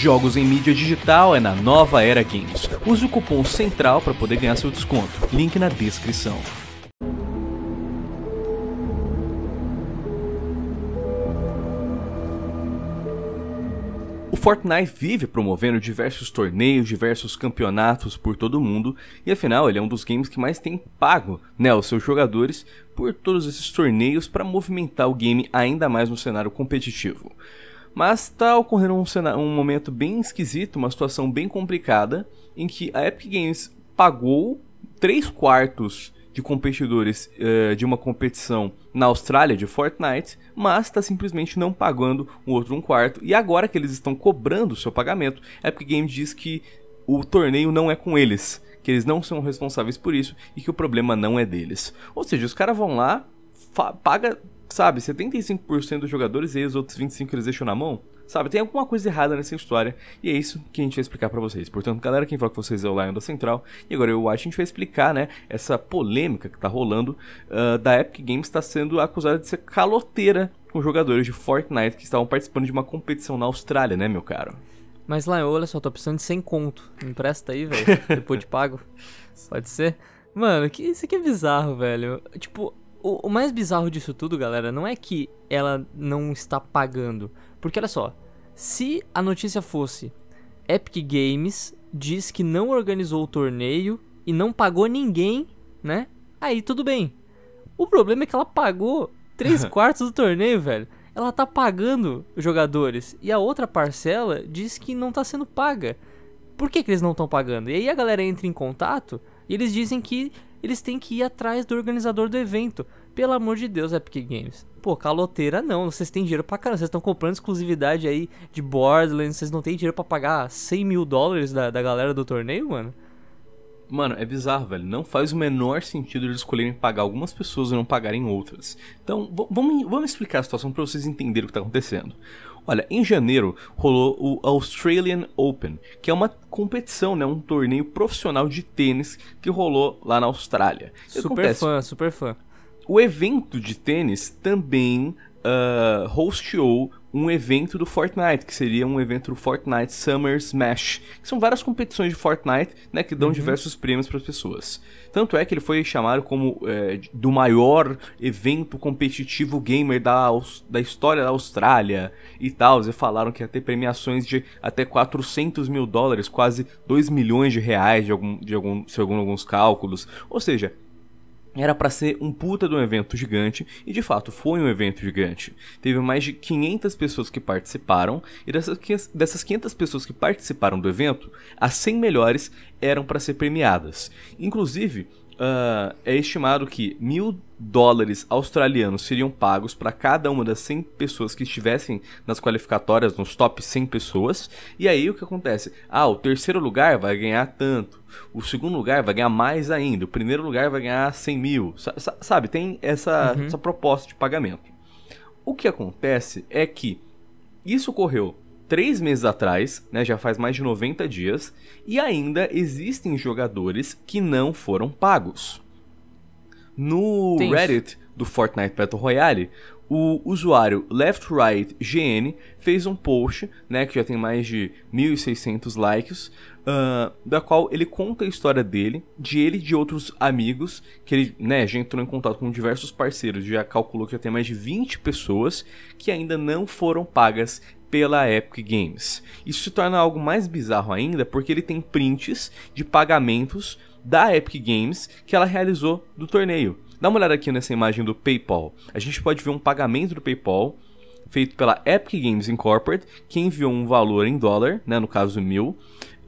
Jogos em mídia digital é na Nova Era Games. Use o cupom CENTRAL para poder ganhar seu desconto. Link na descrição. O Fortnite vive promovendo diversos torneios, diversos campeonatos por todo o mundo, e afinal ele é um dos games que mais tem pago né, os seus jogadores por todos esses torneios para movimentar o game ainda mais no cenário competitivo. Mas está ocorrendo um, um momento bem esquisito, uma situação bem complicada, em que a Epic Games pagou 3 quartos de competidores uh, de uma competição na Austrália de Fortnite, mas está simplesmente não pagando o outro um quarto. E agora que eles estão cobrando o seu pagamento, a Epic Games diz que o torneio não é com eles, que eles não são responsáveis por isso e que o problema não é deles. Ou seja, os caras vão lá, paga sabe, 75% dos jogadores e os outros 25% eles deixam na mão. Sabe, tem alguma coisa errada nessa história, e é isso que a gente vai explicar para vocês. Portanto, galera, quem fala com vocês é o Lion da Central, e agora eu acho que a gente vai explicar, né, essa polêmica que tá rolando uh, da Epic Games está sendo acusada de ser caloteira com jogadores de Fortnite que estavam participando de uma competição na Austrália, né, meu caro? Mas, Lion, olha só, tô precisando de 100 conto, Me empresta aí, velho, depois de pago, pode ser? Mano, que, isso aqui é bizarro, velho. Tipo, o, o mais bizarro disso tudo, galera, não é que ela não está pagando. Porque olha só, se a notícia fosse Epic Games diz que não organizou o torneio e não pagou ninguém, né? Aí tudo bem. O problema é que ela pagou 3 quartos do torneio, velho. Ela tá pagando jogadores. E a outra parcela diz que não tá sendo paga. Por que, que eles não estão pagando? E aí a galera entra em contato e eles dizem que eles têm que ir atrás do organizador do evento. Pelo amor de Deus, Epic Games. Pô, caloteira não, vocês têm dinheiro pra caramba, vocês estão comprando exclusividade aí de Borderlands, vocês não têm dinheiro para pagar 100 mil dólares da, da galera do torneio, mano? Mano, é bizarro, velho. Não faz o menor sentido eles escolherem pagar algumas pessoas e não pagarem outras. Então, vamos, vamos explicar a situação para vocês entenderem o que está acontecendo. Olha, em janeiro rolou o Australian Open, que é uma competição, né, um torneio profissional de tênis que rolou lá na Austrália. Super acontece? fã, super fã. O evento de tênis também uh, hosteou um evento do Fortnite, que seria um evento do Fortnite Summer Smash, que são várias competições de Fortnite, né, que dão uhum. diversos prêmios para as pessoas. Tanto é que ele foi chamado como é, do maior evento competitivo gamer da, da história da Austrália e tal. E falaram que ia ter premiações de até 400 mil dólares, quase 2 milhões de reais, de algum, de algum, segundo alguns cálculos. Ou seja, era para ser um puta de um evento gigante e de fato foi um evento gigante. Teve mais de 500 pessoas que participaram e dessas, dessas 500 pessoas que participaram do evento, as 100 melhores eram para ser premiadas. Inclusive, uh, é estimado que mil dólares australianos seriam pagos para cada uma das 100 pessoas que estivessem nas qualificatórias, nos top 100 pessoas. E aí o que acontece? Ah, o terceiro lugar vai ganhar tanto, o segundo lugar vai ganhar mais ainda, o primeiro lugar vai ganhar 100 mil. Sabe, tem essa, uhum. essa proposta de pagamento. O que acontece é que isso ocorreu três meses atrás, né, já faz mais de 90 dias, e ainda existem jogadores que não foram pagos. No Tem Reddit isso. do Fortnite Battle Royale, o usuário LeftRightGN fez um post, né, que já tem mais de 1.600 likes, uh, da qual ele conta a história dele, de ele e de outros amigos, que ele, né, já entrou em contato com diversos parceiros, já calculou que já tem mais de 20 pessoas que ainda não foram pagas pela Epic Games. Isso se torna algo mais bizarro ainda porque ele tem prints de pagamentos da Epic Games que ela realizou do torneio. Dá uma olhada aqui nessa imagem do PayPal. A gente pode ver um pagamento do PayPal feito pela Epic Games Incorporated, que enviou um valor em dólar, né, no caso mil,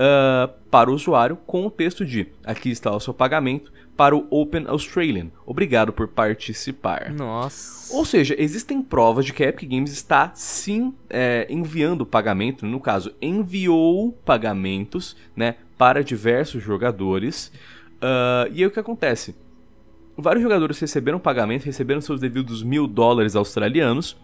uh, para o usuário com o texto de aqui está o seu pagamento para o Open Australian. Obrigado por participar. Nossa. Ou seja, existem provas de que a Epic Games está sim é, enviando pagamento, no caso, enviou pagamentos né, para diversos jogadores. Uh, e aí o que acontece? Vários jogadores receberam pagamento, receberam seus devidos mil dólares australianos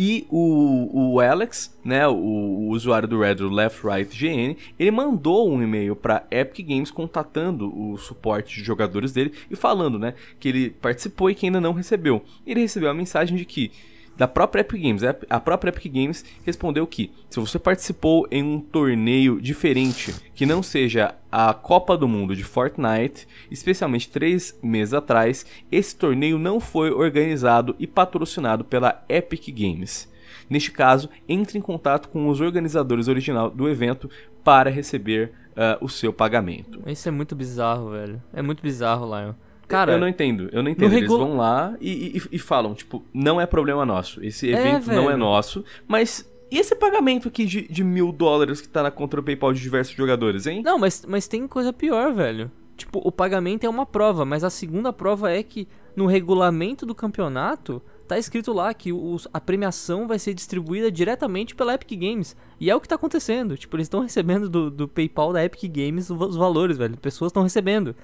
e o, o Alex, né, o, o usuário do Reddit Left Right GN, ele mandou um e-mail para Epic Games contatando o suporte de jogadores dele e falando, né, que ele participou e que ainda não recebeu. Ele recebeu a mensagem de que da própria Epic Games. A própria Epic Games respondeu que se você participou em um torneio diferente que não seja a Copa do Mundo de Fortnite, especialmente três meses atrás, esse torneio não foi organizado e patrocinado pela Epic Games. Neste caso, entre em contato com os organizadores original do evento para receber uh, o seu pagamento. Isso é muito bizarro, velho. É muito bizarro, Lion. Cara, eu não entendo, eu não entendo. Eles vão lá e, e, e, falam, tipo, não é problema nosso. Esse é, evento é, não é nosso, mas. E esse pagamento aqui de, de mil dólares que tá na conta do PayPal de diversos jogadores, hein? Não, mas, mas tem coisa pior, velho. Tipo, o pagamento é uma prova, mas a segunda prova é que no regulamento do campeonato tá escrito lá que os, a premiação vai ser distribuída diretamente pela Epic Games. E é o que tá acontecendo. Tipo, eles estão recebendo do, do PayPal da Epic Games os valores, velho. Pessoas estão recebendo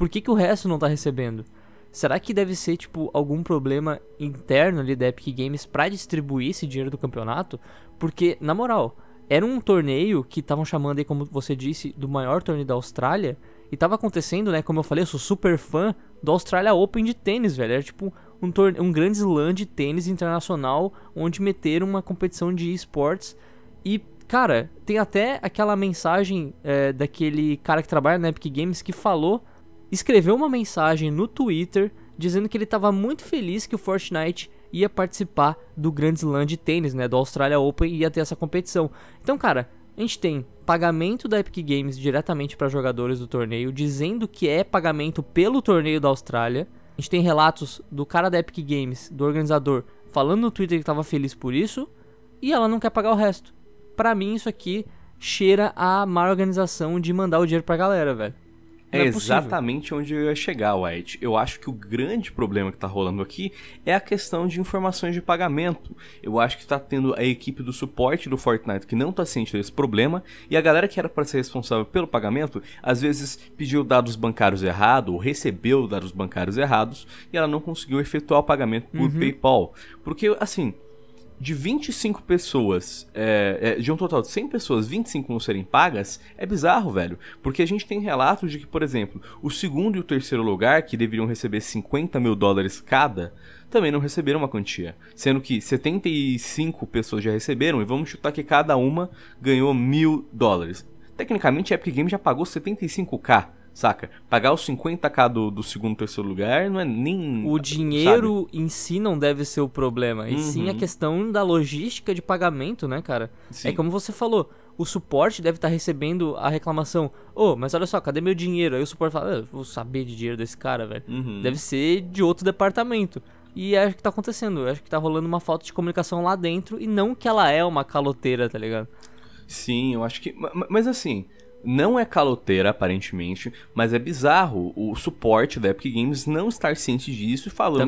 por que, que o resto não tá recebendo? Será que deve ser, tipo, algum problema interno ali da Epic Games para distribuir esse dinheiro do campeonato? Porque, na moral, era um torneio que estavam chamando aí, como você disse, do maior torneio da Austrália. E tava acontecendo, né? Como eu falei, eu sou super fã do Australia Open de tênis, velho. Era tipo um, um grande slam de tênis internacional onde meteram uma competição de esportes. E, cara, tem até aquela mensagem é, daquele cara que trabalha na Epic Games que falou escreveu uma mensagem no Twitter dizendo que ele estava muito feliz que o Fortnite ia participar do Grand Slam de tênis, né, do Australia Open e ia ter essa competição. Então, cara, a gente tem pagamento da Epic Games diretamente para jogadores do torneio, dizendo que é pagamento pelo torneio da Austrália. A gente tem relatos do cara da Epic Games, do organizador, falando no Twitter que estava feliz por isso, e ela não quer pagar o resto. Para mim, isso aqui cheira a má organização de mandar o dinheiro pra galera, velho é, exatamente onde eu ia chegar, White. Eu acho que o grande problema que está rolando aqui é a questão de informações de pagamento. Eu acho que está tendo a equipe do suporte do Fortnite que não está ciente desse problema e a galera que era para ser responsável pelo pagamento às vezes pediu dados bancários errados ou recebeu dados bancários errados e ela não conseguiu efetuar o pagamento por uhum. PayPal. Porque, assim, de 25 pessoas, é, é, de um total de 100 pessoas, 25 não serem pagas, é bizarro, velho. Porque a gente tem relatos de que, por exemplo, o segundo e o terceiro lugar, que deveriam receber 50 mil dólares cada, também não receberam uma quantia. Sendo que 75 pessoas já receberam, e vamos chutar que cada uma ganhou mil dólares. Tecnicamente, a Epic Games já pagou 75k Saca? Pagar os 50k do, do segundo, terceiro lugar não é nem. O dinheiro sabe? em si não deve ser o problema. E uhum. sim a uhum. questão da logística de pagamento, né, cara? Sim. É como você falou, o suporte deve estar tá recebendo a reclamação. Ô, oh, mas olha só, cadê meu dinheiro? Aí o suporte fala, ah, vou saber de dinheiro desse cara, velho. Uhum. Deve ser de outro departamento. E acho é que tá acontecendo. Acho que tá rolando uma falta de comunicação lá dentro. E não que ela é uma caloteira, tá ligado? Sim, eu acho que. Mas assim. Não é caloteira, aparentemente, mas é bizarro o suporte da Epic Games não estar ciente disso e falando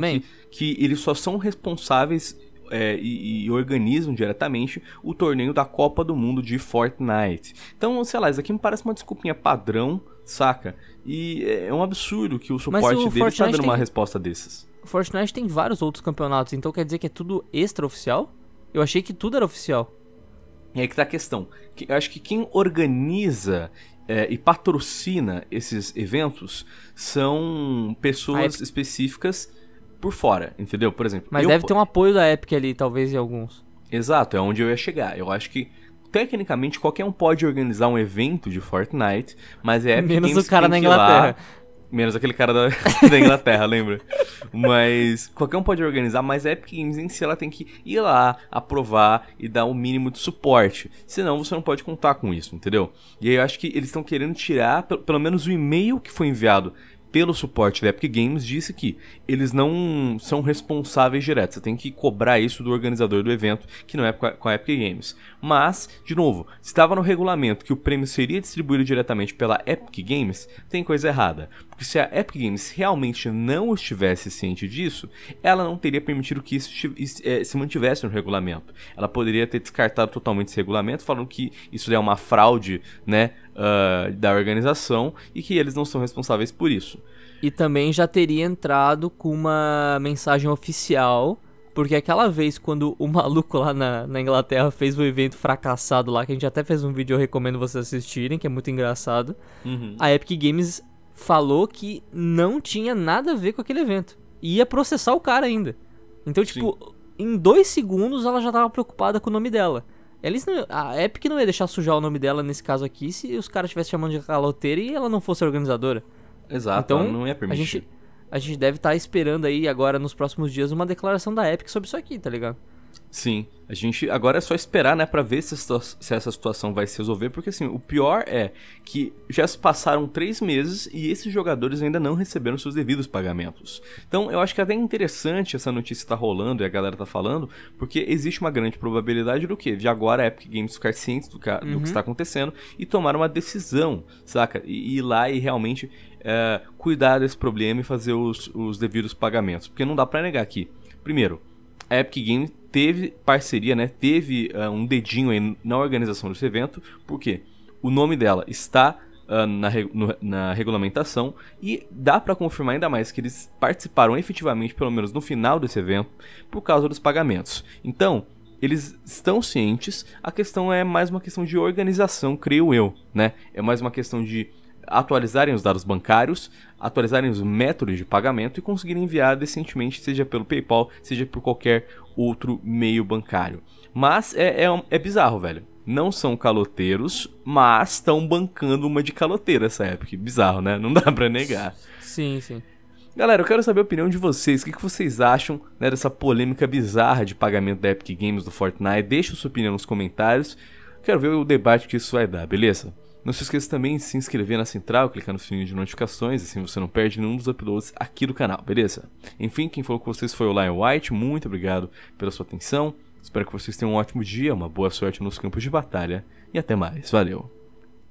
que, que eles só são responsáveis é, e, e, organizam diretamente o torneio da Copa do Mundo de Fortnite. Então, sei lá, isso aqui me parece uma desculpinha padrão, saca? E é, é um absurdo que o suporte o deles está dando tem... uma resposta dessas. Fortnite tem vários outros campeonatos, então quer dizer que é tudo extra-oficial? Eu achei que tudo era oficial. E aí que tá a questão. Eu acho que quem organiza é, e patrocina esses eventos são pessoas específicas por fora, entendeu? Por exemplo. Mas eu... deve ter um apoio da Epic ali, talvez, em alguns. Exato, é onde eu ia chegar. Eu acho que tecnicamente qualquer um pode organizar um evento de Fortnite, mas é Epic menos Games o cara na Inglaterra. Lá, Menos aquele cara da, da Inglaterra, lembra? Mas qualquer um pode organizar, mas a Epic Games em si ela tem que ir lá, aprovar e dar o mínimo de suporte. Senão você não pode contar com isso, entendeu? E aí eu acho que eles estão querendo tirar, pelo, pelo menos o e-mail que foi enviado pelo suporte da Epic Games, disse que eles não são responsáveis diretos. Você tem que cobrar isso do organizador do evento, que não é com a Epic Games. Mas, de novo, estava no regulamento que o prêmio seria distribuído diretamente pela Epic Games, tem coisa errada se a Epic Games realmente não estivesse ciente disso, ela não teria permitido que isso eh, se mantivesse no regulamento. Ela poderia ter descartado totalmente esse regulamento, falando que isso é uma fraude né, uh, da organização e que eles não são responsáveis por isso. E também já teria entrado com uma mensagem oficial porque aquela vez quando o maluco lá na, na, Inglaterra fez o evento fracassado lá, que a gente até fez um vídeo, eu recomendo vocês assistirem, que é muito engraçado. Uhum. A Epic Games falou que não tinha nada a ver com aquele evento. E ia processar o cara ainda. Então, tipo, Sim. em dois segundos ela já tava preocupada com o nome dela. Eles não, a Epic não ia deixar sujar o nome dela nesse caso aqui se os caras estivessem chamando de caloteira e ela não fosse organizadora. Exato, então, não ia permitir. A gente, a gente deve estar tá esperando aí agora nos próximos dias uma declaração da Epic sobre isso aqui, tá ligado? Sim. A gente agora é só esperar, né, para ver se, se, essa situação vai se resolver, porque assim, o pior é que já se passaram três meses e esses jogadores ainda não receberam seus devidos pagamentos. Então, eu acho que é até interessante essa notícia estar tá rolando e a galera tá falando, porque existe uma grande probabilidade do que de agora a Epic Games ficar ciente do que, uhum. do que uhum. está acontecendo e tomar uma decisão, saca? E, e ir lá e realmente é, cuidar desse problema e fazer os, os devidos pagamentos, porque não dá para negar aqui. Primeiro, a Epic Games teve parceria, né? Teve uh, um dedinho aí na organização desse evento, porque o nome dela está uh, na, no, na regulamentação e dá para confirmar ainda mais que eles participaram efetivamente, pelo menos no final desse evento, por causa dos pagamentos. Então, eles estão cientes, a questão é mais uma questão de organização, creio eu, né? É mais uma questão de atualizarem os dados bancários, atualizarem os métodos de pagamento e conseguirem enviar decentemente, seja pelo PayPal, seja por qualquer outro meio bancário. Mas é, é, é bizarro, velho. Não são caloteiros, mas estão bancando uma de caloteira essa época. Bizarro, né? Não dá pra negar. Sim, sim. Galera, eu quero saber a opinião de vocês. O que vocês acham né, dessa polêmica bizarra de pagamento da Epic Games do Fortnite? Deixa sua opinião nos comentários. Quero ver o debate que isso vai dar, beleza? Não se esqueça também de se inscrever na central, clicar no sininho de notificações, assim você não perde nenhum dos uploads aqui do canal, beleza? Enfim, quem falou com vocês foi o Lion White, muito obrigado pela sua atenção, espero que vocês tenham um ótimo dia, uma boa sorte nos campos de batalha e até mais, valeu!